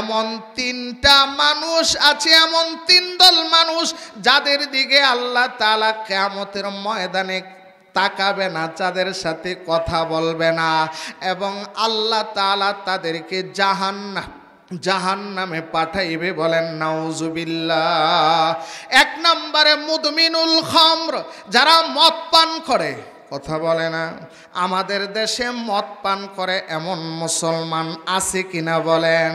এমন তিনটা মানুষ আছে এমন তিন দল মানুষ যাদের দিকে আল্লাহ তালা কেমতের ময়দানে তাকাবে না যাদের সাথে কথা বলবে না এবং আল্লাহ তালা তাদেরকে জাহান্না জাহান নামে পাঠাইবে বলেন নাউজুবিল্লা এক নম্বরে মুদমিনুল খম্র যারা মদ পান করে কথা বলে না আমাদের দেশে মদ পান করে এমন মুসলমান আছে কিনা বলেন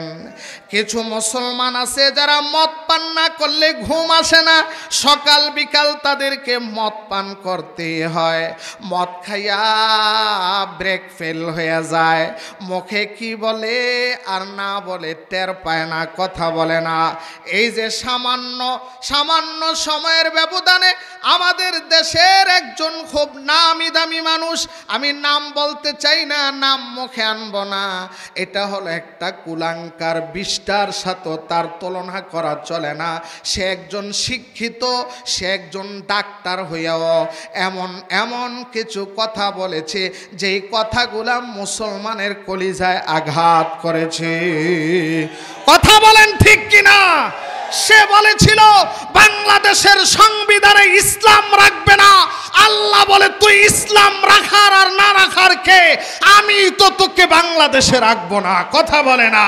কিছু মুসলমান আছে যারা মদ পান না করলে ঘুম আসে না সকাল বিকাল তাদেরকে মদ পান করতে হয় মদ খাইয়া ব্রেক ফেল হয়ে যায় মুখে কি বলে আর না বলে টের পায় না কথা বলে না এই যে সামান্য সামান্য সময়ের ব্যবধানে আমাদের দেশের একজন খুব নামি দামি দামি মানুষ আমি নাম বলতে চাই না নাম মুখে আনব না এটা হলো একটা কুলাঙ্কার বিষ্টার সাথে তার তুলনা করা চলে না সে একজন শিক্ষিত সে একজন ডাক্তার হইয়াও এমন এমন কিছু কথা বলেছে যেই কথাগুলা মুসলমানের কলিজায় আঘাত করেছে কথা বলেন ঠিক কিনা সে বলেছিল বাংলাদেশের সংবিধানে ইসলাম রাখবে না আল্লাহ বলে তুই ইসলাম রাখার আর না রাখার কে আমি তো তোকে বাংলাদেশে রাখবো না কথা বলে না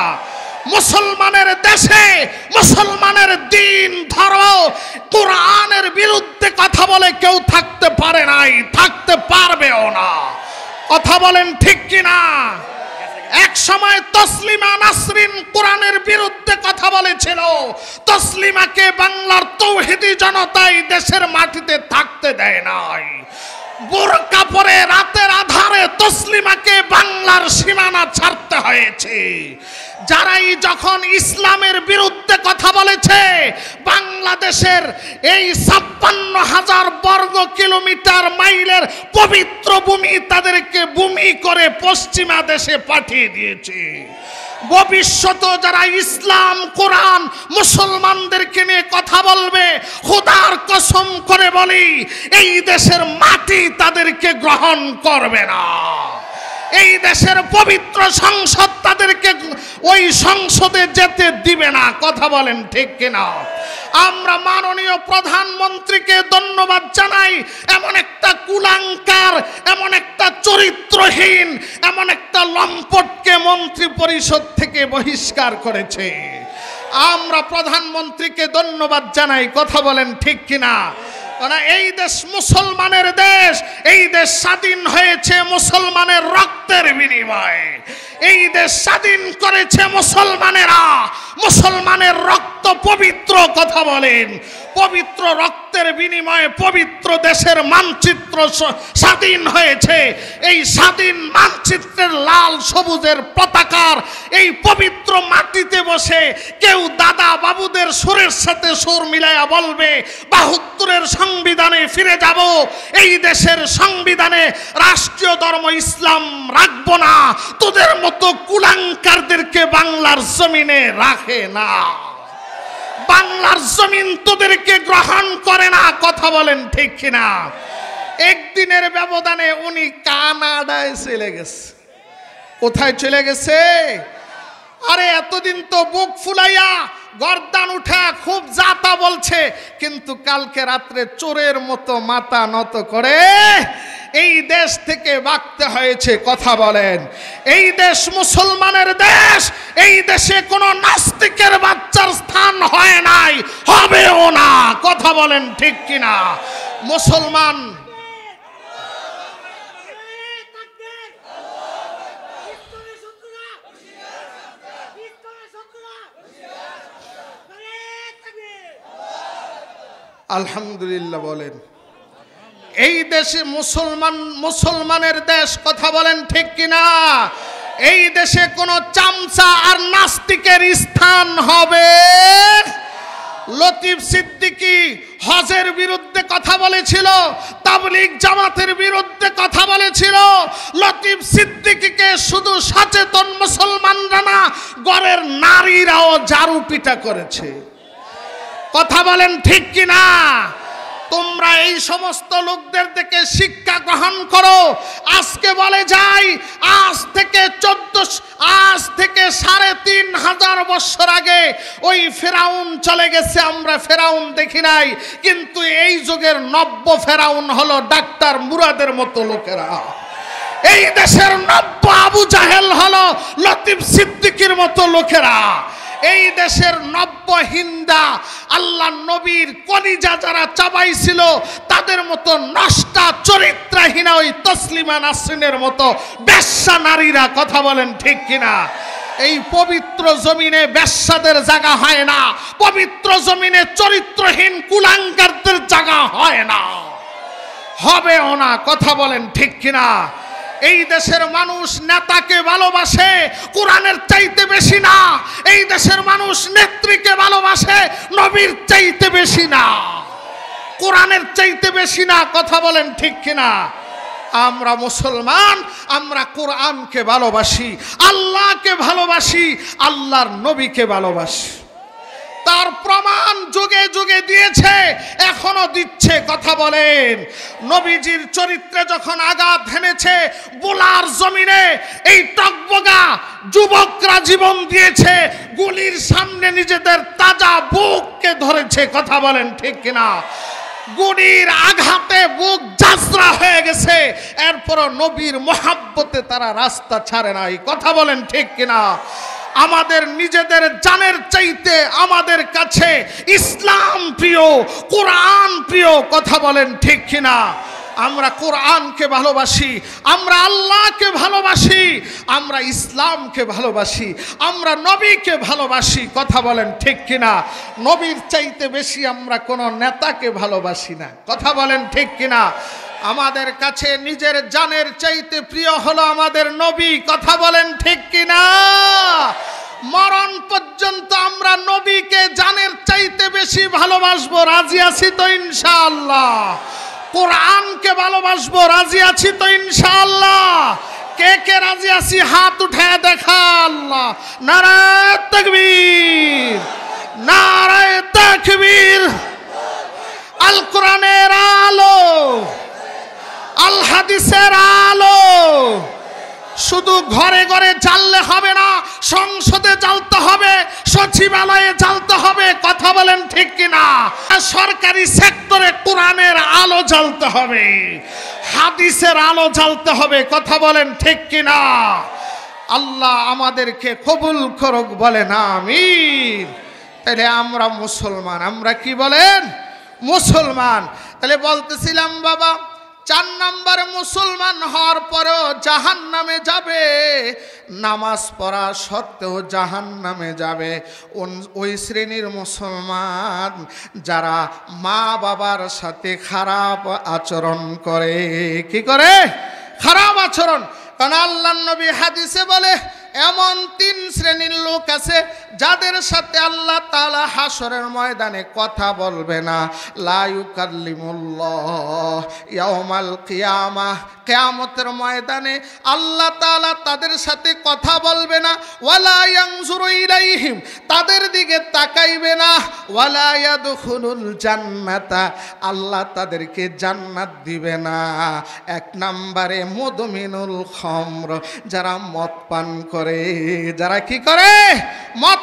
মুসলমানের দেশে মুসলমানের দিন ধরো কোরআনের বিরুদ্ধে কথা বলে কেউ থাকতে পারে নাই থাকতে পারবেও না কথা বলেন ঠিক কিনা এক সময় তসলিমা নাসরিন কোরআনের বিরুদ্ধে কথা বলেছিল তসলিমাকে বাংলার তৌহিদি জনতাই দেশের মাটিতে থাকতে দেয় নাই বোরকা পরে রাতের আধারে তসলিমাকে বাংলার সীমানা ছাড়তে হয়েছে যারাই যখন ইসলামের বিরুদ্ধে কথা বলেছে বাংলাদেশের এই ছাপ্পান্ন হাজার বর্গ কিলো পবিত্র ভূমি তাদেরকে ভূমি করে পশ্চিমা দেশে পাঠিয়ে দিয়েছে ভবিষ্যত যারা ইসলাম কোরআন মুসলমানদেরকে নিয়ে কথা বলবে খোদার কসম করে বলি এই দেশের মাটি তাদেরকে গ্রহণ করবে না এই দেশের পবিত্র সংসদ তাদেরকে ওই সংসদে যেতে দিবে না কথা বলেন ঠিক কিনা আমরা মাননীয় প্রধানমন্ত্রীকে ধন্যবাদ জানাই এমন একটা কুলাঙ্কার এমন একটা চরিত্রহীন এমন একটা লম্পটকে মন্ত্রী পরিষদ থেকে বহিষ্কার করেছে আমরা প্রধানমন্ত্রীকে ধন্যবাদ জানাই কথা বলেন ঠিক কিনা এই দেশ মুসলমানের দেশ এই দেশ স্বাধীন হয়েছে মুসলমানের রক্তের বিনিময়ে এই দেশ স্বাধীন করেছে মুসলমানেরা মুসলমানের রক্ত পবিত্র কথা বলেন পবিত্র রক্ত রক্তের বিনিময়ে পবিত্র দেশের মানচিত্র স্বাধীন হয়েছে এই স্বাধীন মানচিত্রের লাল সবুজের পতাকার এই পবিত্র মাটিতে বসে কেউ দাদা বাবুদের সুরের সাথে সুর মিলাইয়া বলবে বাহাত্তরের সংবিধানে ফিরে যাব এই দেশের সংবিধানে রাষ্ট্রীয় ধর্ম ইসলাম রাখব না তোদের মতো কুলাঙ্কারদেরকে বাংলার জমিনে রাখে না বাংলার জমিন তোদেরকে গ্রহণ করে না কথা বলেন ঠিক কিনা একদিনের ব্যবধানে উনি কানাডায় চলে গেছে কোথায় চলে গেছে আরে এতদিন তো বুক ফুলাইয়া গর্দান উঠে খুব জাতা বলছে কিন্তু কালকে রাত্রে চোরের মতো মাথা নত করে এই দেশ থেকে বাঁকতে হয়েছে কথা বলেন এই দেশ মুসলমানের দেশ এই দেশে কোনো নাস্তিকের বাচ্চার স্থান হয় নাই হবেও না কথা বলেন ঠিক কিনা মুসলমান আলহামদুলিল্লাহ বলেন এই দেশে মুসলমান মুসলমানের দেশ কথা বলেন ঠিক কিনা এই দেশে কোনো চামচা আর নাস্তিকের স্থান হবে লতিফ সিদ্দিকি হজের বিরুদ্ধে কথা বলেছিল তাবলিক জামাতের বিরুদ্ধে কথা বলেছিল লতিফ সিদ্দিকিকে শুধু সচেতন মুসলমানরা না গড়ের নারীরাও জারু পিটা করেছে কথা বলেন ঠিক কি না তোমরা এই সমস্ত লোকদের থেকে শিক্ষা গ্রহণ করো আজকে বলে যাই আজ থেকে চোদ্দ আজ থেকে সাড়ে তিন হাজার বছর আগে ওই ফেরাউন চলে গেছে আমরা ফেরাউন দেখি নাই কিন্তু এই যুগের নব্য ফেরাউন হলো ডাক্তার মুরাদের মতো লোকেরা এই দেশের নব্য আবু জাহেল হলো লতিফ সিদ্দিকির মতো লোকেরা এই দেশের নব্য হিন্দা আল্লাহ নবীর কলিজা যারা চাবাইছিল তাদের মতো নষ্টা চরিত্রহীনা ওই তসলিমা নাসরিনের মতো ব্যবসা নারীরা কথা বলেন ঠিক কিনা এই পবিত্র জমিনে ব্যবসাদের জায়গা হয় না পবিত্র জমিনে চরিত্রহীন কুলাঙ্কারদের জায়গা হয় না হবে ওনা কথা বলেন ঠিক কিনা এই দেশের মানুষ নেতাকে ভালোবাসে কোরআনের চাইতে বেশি না এই দেশের মানুষ নেত্রীকে ভালোবাসে নবীর চাইতে বেশি না কোরআনের চাইতে বেশি না কথা বলেন ঠিক কিনা আমরা মুসলমান আমরা কোরআনকে ভালোবাসি আল্লাহকে ভালোবাসি আল্লাহর নবীকে ভালোবাসি তার প্রমাণ যুগে যুগে দিয়েছে এখনো দিচ্ছে কথা বলেন নবীজির চরিত্রে যখন আঘাত হেনেছে বোলার জমিনে এই টকবগা যুবকরা জীবন দিয়েছে গুলির সামনে নিজেদের তাজা বুককে ধরেছে কথা বলেন ঠিক কিনা গুলির আঘাতে বুক যাত্রা হয়ে গেছে এরপরও নবীর মহাব্বতে তারা রাস্তা ছাড়ে নাই কথা বলেন ঠিক কিনা আমাদের নিজেদের জানের চাইতে আমাদের কাছে ইসলাম প্রিয় কোরআন প্রিয় কথা বলেন ঠিক কিনা আমরা কোরআনকে ভালোবাসি আমরা আল্লাহকে ভালোবাসি আমরা ইসলামকে ভালোবাসি আমরা নবীকে ভালোবাসি কথা বলেন ঠিক কিনা নবীর চাইতে বেশি আমরা কোনো নেতাকে ভালোবাসি না কথা বলেন ঠিক কিনা আমাদের কাছে নিজের জানের চাইতে প্রিয় হলো আমাদের নবী কথা বলেন ঠিক কিনা মরণ পর্যন্ত আমরা নবীকে জানের চাইতে বেশি ভালোবাসবো রাজি আছি তো ইনশাআল্লাহ কোরআনকে ভালোবাসবো রাজি আছি তো ইনশাআল্লাহ কে কে রাজি আছি হাত উঠে দেখা আল্লাহ নারায় তকবীর নারায় তকবীর আল কোরআনের আলো আল হাদিসের আলো শুধু ঘরে ঘরে জ্বাললে হবে না সংসদে জ্বালতে হবে সচিবালয়ে জ্বালতে হবে কথা বলেন ঠিক কিনা সরকারি সেক্টরে কোরআনের আলো জ্বালতে হবে হাদিসের আলো জ্বালতে হবে কথা বলেন ঠিক কিনা আল্লাহ আমাদেরকে কবুল করুক বলেন আমি তাহলে আমরা মুসলমান আমরা কি বলেন মুসলমান তাহলে বলতেছিলাম বাবা চার নাম্বার মুসলমান হওয়ার পরেও জাহান নামে যাবে নামাজ পড়া সত্ত্বেও জাহান নামে যাবে ওই শ্রেণীর মুসলমান যারা মা বাবার সাথে খারাপ আচরণ করে কি করে খারাপ আচরণ কারণ আল্লাহ নবী হাদিসে বলে এমন তিন শ্রেণীর লোক আছে যাদের সাথে আল্লাহ তালা হাসরের ময়দানে কথা বলবে না লাউকাল্লিমুল্লাহমাল কিয়ামা কেয়ামতের ময়দানে আল্লাহ তালা তাদের সাথে কথা বলবে না ওয়ালাইহিম তাদের দিকে তাকাইবে না ওয়ালায়াদুল জান্নাতা আল্লাহ তাদেরকে জান্নাত দিবে না এক নম্বরে মদমিনুল খম্র যারা মদ পান করে যারা কি করে মদ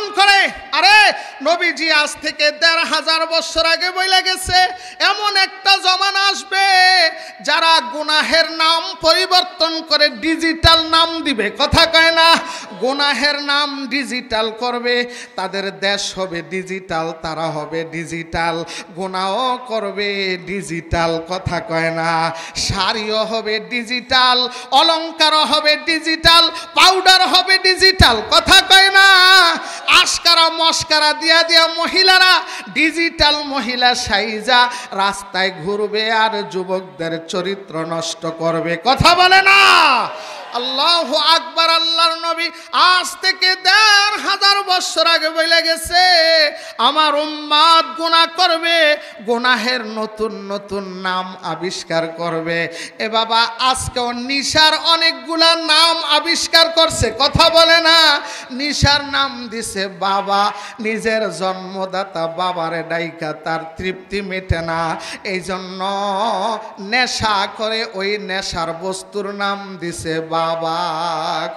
পালন করে আরে নবীজি আজ থেকে দেড় হাজার বছর আগে বইলে গেছে এমন একটা জমান আসবে যারা গুনাহের নাম পরিবর্তন করে ডিজিটাল নাম দিবে কথা কয় না গুনাহের নাম ডিজিটাল করবে তাদের দেশ হবে ডিজিটাল তারা হবে ডিজিটাল গুণাও করবে ডিজিটাল কথা কয় না শাড়িও হবে ডিজিটাল অলঙ্কারও হবে ডিজিটাল পাউডার হবে ডিজিটাল কথা কয় না আস্কারা মস্কারা দিয়া দিয়া মহিলারা ডিজিটাল মহিলা সাইজা রাস্তায় ঘুরবে আর যুবকদের চরিত্র নষ্ট করবে কথা বলে না আল্লাহ আকবার আল্লাহর নবী আজ থেকে দেড় হাজার বছর আগে বলে গেছে আমার উম্মাদ গুণা করবে গুনাহের নতুন নতুন নাম আবিষ্কার করবে এ বাবা আজকেও নিশার অনেকগুলা নাম আবিষ্কার করছে কথা বলে না নিশার নাম দিছে বাবা নিজের জন্মদাতা বাবার ডাইকা তার তৃপ্তি মেটে না এই জন্য নেশা করে ওই নেশার বস্তুর নাম দিছে বাবা বাবা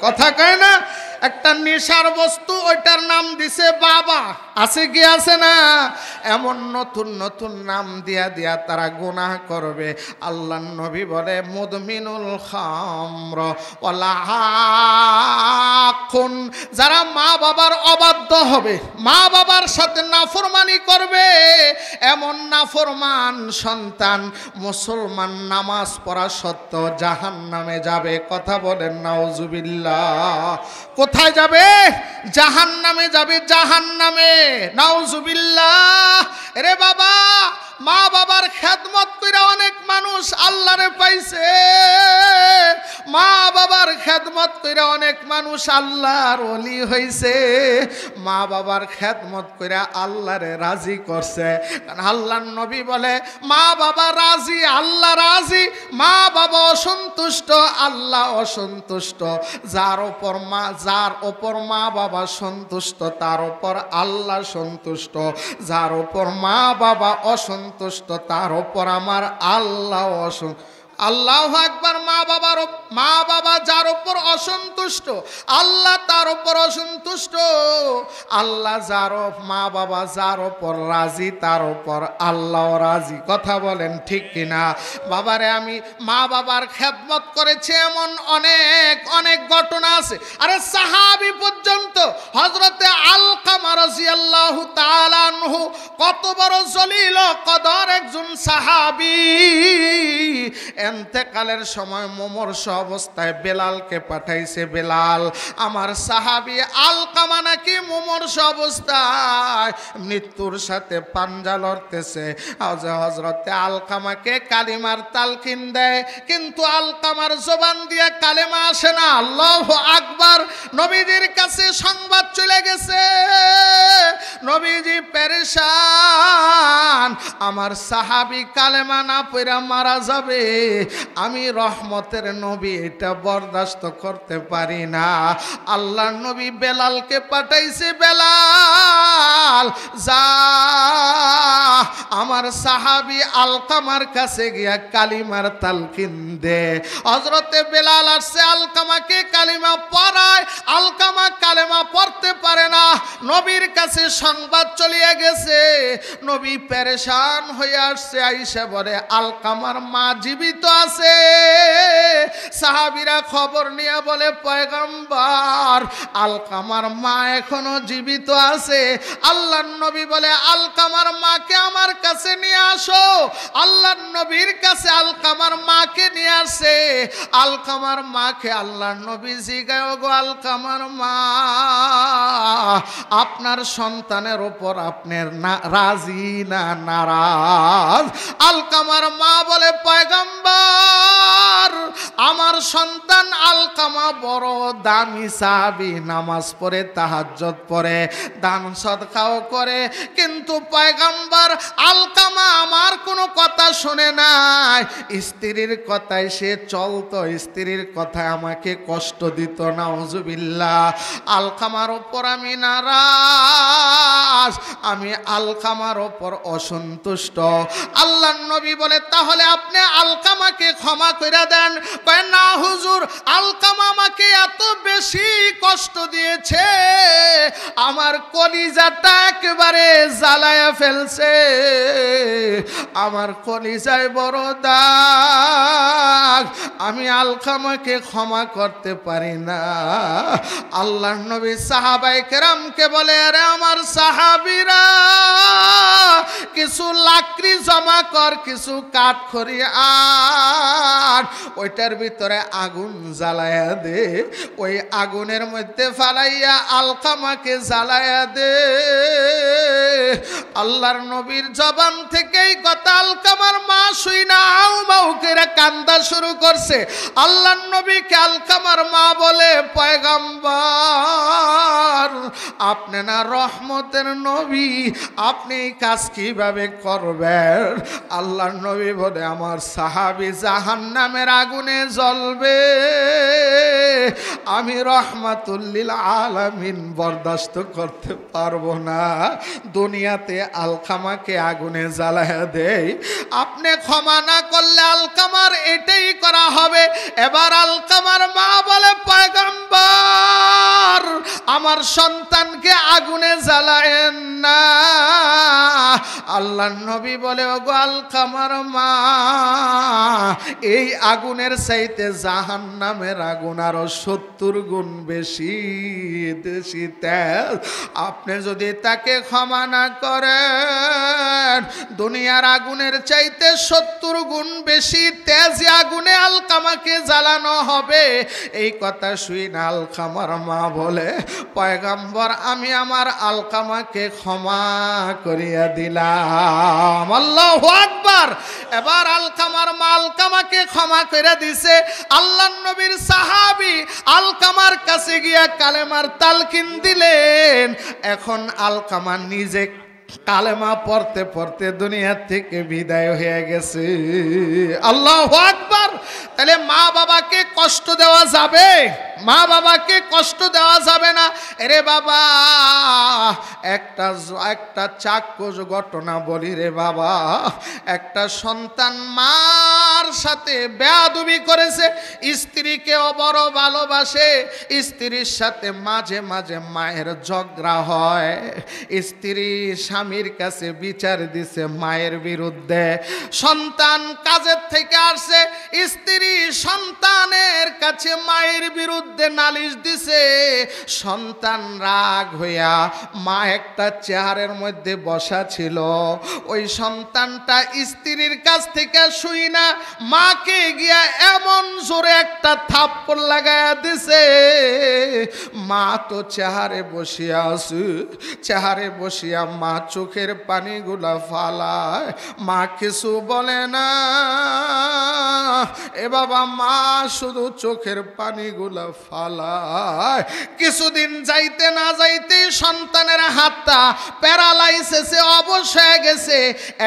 কথা কয় না একটা নেশার বস্তু ওইটার নাম দিছে বাবা আছে কি আছে না এমন নতুন নতুন নাম দিয়া দিয়া তারা গুনাহ করবে আল্লাহ নবী বলে মুদমিনুল খামর ওলা যারা মা বাবার অবাধ জবাব হবে মা বাবার সাথে নাফরমানি করবে এমন নাফরমান সন্তান মুসলমান নামাজ পড়া সত্ত্বেও জাহান নামে যাবে কথা বলেন নাওজুবিল্লা কোথায় যাবে জাহান নামে যাবে জাহান নামে নাউজুবিল্লা রে বাবা মা বাবার খেদমত করে অনেক মানুষ আল্লাহরে পাইছে মা বাবার খেদমত তৈরা অনেক মানুষ আল্লাহর অলি হয়েছে মা বাবার খেদমত কইরা আল্লাহরে রাজি করছে কারণ আল্লাহর নবী বলে মা বাবা রাজি আল্লাহ রাজি মা বাবা অসন্তুষ্ট আল্লাহ অসন্তুষ্ট যার ওপর মা যার ওপর মা বাবা সন্তুষ্ট তার ওপর আল্লাহ সন্তুষ্ট যার ওপর মা বাবা অসন্তুষ্ট তার ওপর আমার আল্লাহ অসন্তুষ্ট আল্লাহ একবার মা বাবার মা বাবা যার উপর অসন্তুষ্ট আল্লাহ তার ওপর অসন্তুষ্ট আল্লাহ যার মা বাবা যার ওপর রাজি তার ওপর আল্লাহ রাজি কথা বলেন ঠিক কিনা বাবারে আমি মা বাবার খেদমত করেছে এমন অনেক অনেক ঘটনা আছে আরে সাহাবি পর্যন্ত হজরতে আল কামারসিয়াল্লাহ কত বড় জলিল কদর একজন সাহাবি এন্তেকালের সময় মোমর্ষ অবস্থায় বেলালকে পাঠাইছে বেলাল আমার সাহাবি আল কামা নাকি মোমর্ষ অবস্থায় মৃত্যুর সাথে পাঞ্জা লড়তেছে হজরতে আলকামাকে কালিমার তালকিন দেয় কিন্তু আলকামা আমার জবান দিয়ে কালেমা আসে না আল্লাহ আকবার নবীজির কাছে সংবাদ চলে গেছে নবীজি পেরেশান আমার সাহাবি কালেমা না মারা যাবে আমি রহমতের নবী এটা বরদাস্ত করতে পারি না আল্লাহর নবী বেলালকে পাঠাইছে বেলাল যা আমার সাহাবি আলকামার কাছে গিয়া কালিমার তালকিন দে হজরতে বেলাল আসছে আলকামাকে কালিমা পড়ায় আলকামা কালেমা পড়তে পারে না নবীর কাছে সংবাদ চলিয়া গেছে নবী প্যারেশা ম্লান হয়ে আসছে আইসা বলে আলকামার মা জীবিত আছে সাহাবিরা খবর নিয়ে বলে পয়গাম্বার আলকামার মা এখনো জীবিত আছে আল্লাহ নবী বলে আলকামার মাকে আমার কাছে নিয়ে আসো আল্লাহ নবীর কাছে আলকামার মাকে নিয়ে আসে আলকামার মাকে আল্লাহ নবী জিগায় গো আলকামার মা আপনার সন্তানের ওপর আপনার না রাজি না নারা নামাজ আলকামার মা বলে পায়গাম্বার আমার সন্তান আলকামা বড় দামি সাহাবি নামাজ পড়ে তাহাজত পড়ে দান সদকাও করে কিন্তু পায়গাম্বার আলকামা আমার কোনো কথা শুনে নাই স্ত্রীর কথায় সে চলতো স্ত্রীর কথায় আমাকে কষ্ট দিত না অজুবিল্লা আলকামার ওপর আমি নারাজ আমি আলকামার ওপর অসন্তু সন্তুষ্ট আল্লাহ নবী বলে তাহলে আপনি আলকামাকে ক্ষমা করে দেন না হুজুর আলকামা আমাকে এত বেশি কষ্ট দিয়েছে আমার কলিজাটা একবারে জ্বালায়া ফেলছে আমার কলিজায় বড় দাগ আমি আলকামাকে ক্ষমা করতে পারি না আল্লাহ নবী সাহাবাই কেরামকে বলে আরে আমার সাহাবিরা কিছু লাকড়ি জমা কর কিছু কাঠ খড়ি আর ওইটার ভিতরে আগুন জ্বালায়া দে ওই আগুনের মধ্যে ফালাইয়া আলকামাকে জ্বালায়া দে আল্লাহর নবীর জবান থেকেই কথা আলকামার মা শুই না মাউকেরা কান্দা শুরু করছে আল্লাহর নবীকে আলকামার মা বলে পয়গাম্বার আপনি না রহমতের নবী আপনি কাজ কিভাবে করবেন আল্লাহ নবী বলে আমার সাহাবি জাহান নামের আগুনে জ্বলবে আমি রহমাতুল্লিল আলমিন বরদাস্ত করতে পারবো না দুনিয়াতে আলকামাকে আগুনে জ্বালায় দেই আপনি ক্ষমা না করলে আলকামার এটাই করা হবে এবার আলকামার মা বলে পয়গম্বর পর আমার সন্তানকে আগুনে জ্বালায়েন না আল্লাহ নবী বলে ও গাল কামার মা এই আগুনের চাইতে জাহান নামের আগুন আরো সত্তর গুণ বেশি দেশি তেল আপনি যদি তাকে ক্ষমা না করেন দুনিয়ার আগুনের চাইতে সত্তর গুণ বেশি তেজ আগুনে আলকামাকে জ্বালানো হবে এই কথা শুই না আলকামার মা বলে পয়গাম্বর আমি আমার আলকামাকে ক্ষমা করিয়া দিলাম আল্লাহ আকবর এবার আলকামার মা আলকামাকে ক্ষমা করে দিছে আল্লাহ নবীর সাহাবি আলকামার কাছে গিয়া কালেমার তালকিন দিলেন এখন আলকামা নিজে কালেমা পড়তে পড়তে দুনিয়া থেকে বিদায় হয়ে গেছে আল্লাহ আকবার তাহলে মা বাবাকে কষ্ট দেওয়া যাবে মা বাবাকে কষ্ট দেওয়া যাবে না রে বাবা একটা একটা চাক্ষুষ ঘটনা বলি রে বাবা একটা সন্তান মার সাথে বেয়াদুবি করেছে স্ত্রীকে বড় ভালোবাসে স্ত্রীর সাথে মাঝে মাঝে মায়ের ঝগড়া হয় স্ত্রী স্বামী স্বামীর কাছে বিচার দিছে মায়ের বিরুদ্ধে সন্তান কাজের থেকে আসে স্ত্রী সন্তানের কাছে মায়ের বিরুদ্ধে নালিশ দিছে সন্তান রাগ হইয়া মা একটা চেহারের মধ্যে বসা ছিল ওই সন্তানটা স্ত্রীর কাছ থেকে শুই না মাকে গিয়া এমন জোরে একটা থাপ্পড় লাগাইয়া দিছে মা তো চেহারে বসিয়া আছে চেহারে বসিয়া মা চোখের পানিগুলো ফালায় মা কিছু বলে না এ বাবা মা শুধু চোখের পানিগুলো ফালায় কিছুদিন যাইতে না যাইতে সন্তানের হাতটা প্যারালাইসেছে অবশ হয়ে গেছে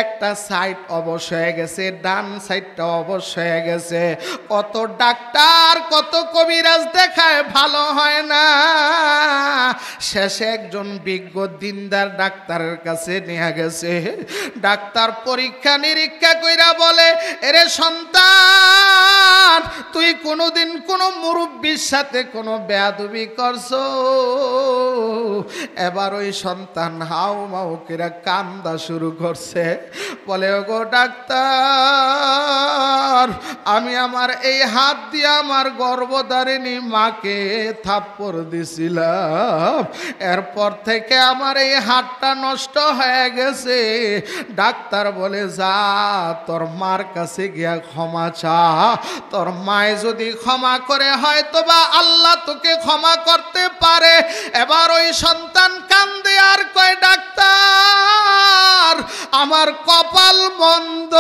একটা সাইড অবশ হয়ে গেছে ডান সাইডটা অবশ হয়ে গেছে কত ডাক্তার কত যত কবিরাজ দেখায় ভালো হয় না শেষে একজন বিজ্ঞ দিনদার ডাক্তারের কাছে নিয়ে গেছে ডাক্তার পরীক্ষা নিরীক্ষা কইরা বলে এরে সন্তান তুই কোনোদিন কোনো মুরব্বীর সাথে কোনো বেয়াদুবি করছ এবার ওই সন্তান হাও মাও কিরা কান্দা শুরু করছে বলে ওগো ডাক্তার আমি আমার এই হাত দিয়ে আমার গর সর্বদারিণী মাকে থাপ্পর দিছিলাম এরপর থেকে আমার এই হাতটা নষ্ট হয়ে গেছে ডাক্তার বলে যা তোর মার কাছে গিয়া ক্ষমা চা তোর মায় যদি ক্ষমা করে হয়তো বা আল্লাহ তোকে ক্ষমা করতে পারে এবার ওই সন্তান কান আর কয় ডাক্তার আমার কপাল মন্দ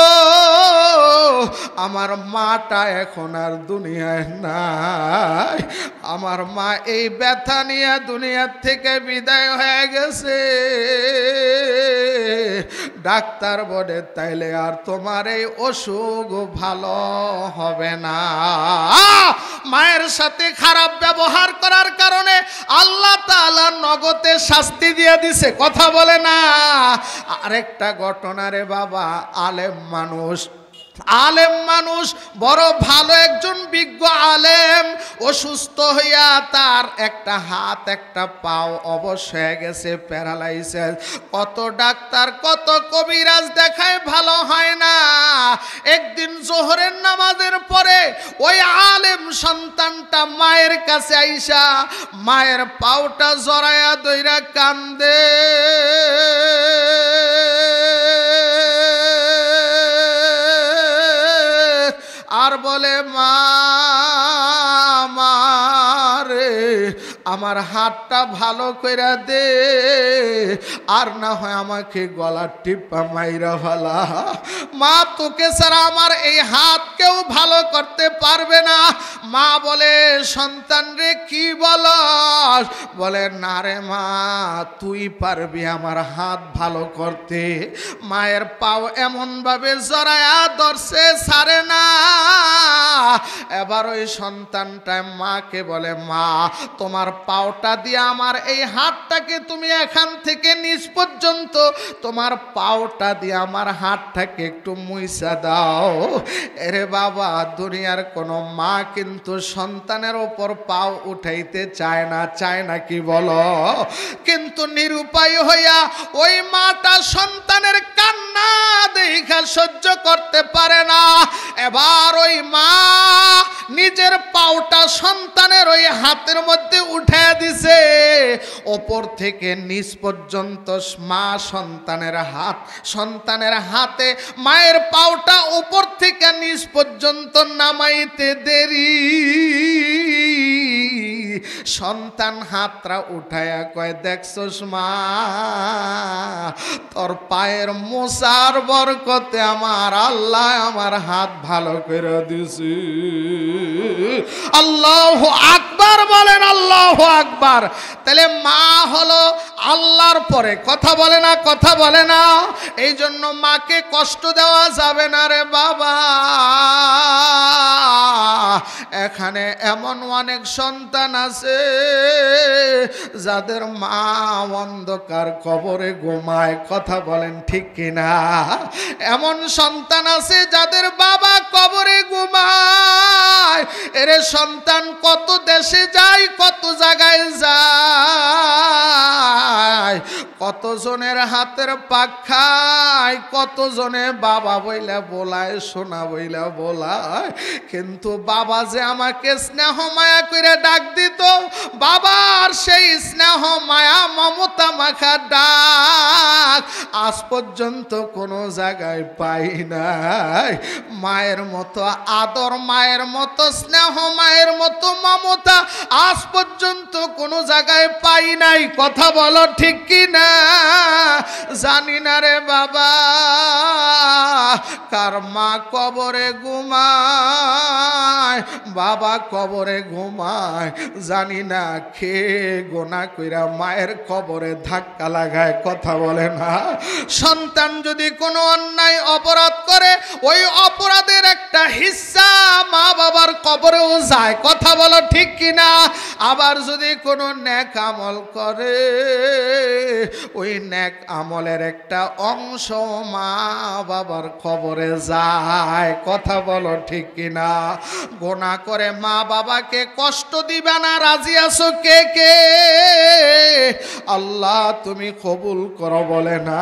আমার মাটা এখন আর দুনিয়ায় নাই আমার মা এই ব্যথা নিয়ে দুনিয়ার থেকে বিদায় হয়ে গেছে ডাক্তার বলে তাইলে আর তোমার এই অসুখ ভালো হবে না মায়ের সাথে খারাপ ব্যবহার করার কারণে আল্লাহ তালা নগদে শাস্তি দিয়ে দিছে কথা বলে না আরেকটা ঘটনা রে বাবা আলেম মানুষ আলেম মানুষ বড় ভালো একজন বিজ্ঞ আলেম অসুস্থ হইয়া তার একটা হাত একটা পাও অবশ হয়ে গেছে প্যারালাইসিস কত ডাক্তার কত কবিরাজ দেখায় ভালো হয় না একদিন জোহরের নামাজের পরে ওই আলেম সন্তানটা মায়ের কাছে আইসা মায়ের পাওটা জড়ায়া দইরা কান্দে বলে মা আমার হাতটা ভালো করে দে আর না হয় আমাকে গলার টিপা মাইরা ভালা মা তোকে সারা আমার এই হাত কেউ ভালো করতে পারবে না মা বলে সন্তান রে কি বলস বলে না রে মা তুই পারবি আমার হাত ভালো করতে মায়ের পাও এমনভাবে জরায়া দর্শে সারে না এবার ওই সন্তানটা মাকে বলে মা তোমার পাওটা দিয়ে আমার এই হাতটাকে তুমি এখান থেকে নিচ পর্যন্ত তোমার পাওটা দিয়ে আমার হাতটাকে একটু মুইসা দাও এরে বাবা দুনিয়ার কোনো মা কিন্তু সন্তানের ওপর পাও উঠাইতে চায় না চায় না কি বলো কিন্তু নিরুপায় হইয়া ওই মাটা সন্তানের কান্না দেখা সহ্য করতে পারে না এবার ওই মা নিজের পাওটা সন্তানের ওই হাতের মধ্যে উঠে দিছে ওপর থেকে নিজ পর্যন্ত মা সন্তানের হাত সন্তানের হাতে মায়ের পাওটা ওপর থেকে নিজ পর্যন্ত নামাইতে দেরি সন্তান হাতরা উঠায়া কয় দেখছস মা তোর পায়ের মোসার বরকতে আমার আল্লাহ আমার হাত ভালো করে দিছি আল্লাহ আকবার বলেন আল্লাহ আকবার তাহলে মা হলো আল্লাহর পরে কথা বলে না কথা বলে না এই জন্য মাকে কষ্ট দেওয়া যাবে না রে বাবা এখানে এমন অনেক সন্তান আছে যাদের মা অন্ধকার কবরে ঘুমায় কথা বলেন ঠিক কিনা এমন সন্তান আছে যাদের বাবা কবরে ঘুমায় এরে সন্তান কত দেশে যায় কত জায়গায় যায় কতজনের হাতের পাখায় কতজনে বাবা বইলা বোলায় সোনা বইলা বোলায় কিন্তু বাবা যে আমাকে স্নেহ মায়া করে ডাক দিত বাবার সেই স্নেহ মায়া মমতা মাখা ডাক আজ পর্যন্ত কোনো জায়গায় পাই নাই মায়ের মতো আদর মায়ের মতো স্নেহ মায়ের মতো মমতা আজ পর্যন্ত কোনো জায়গায় পাই নাই কথা বলো ঠিক কি না জানি না রে বাবা কার মা কবরে ঘুমায় বাবা কবরে ঘুমায় জানি না খে গোনা কইরা মায়ের কবরে ধাক্কা লাগায় কথা বলে না সন্তান যদি কোনো অন্যায় অপরাধ করে ওই অপরাধের একটা হিসা মা বাবার কবরেও যায় কথা বলো ঠিক কিনা আবার যদি কোনো ন্যাকামল করে ওই ন্যাক আমলের একটা অংশ মা বাবার খবরে যায় কথা বলো ঠিক কিনা গোনা করে মা বাবাকে কষ্ট দিবে না রাজি আছো কে কে আল্লাহ তুমি কবুল করো বলে না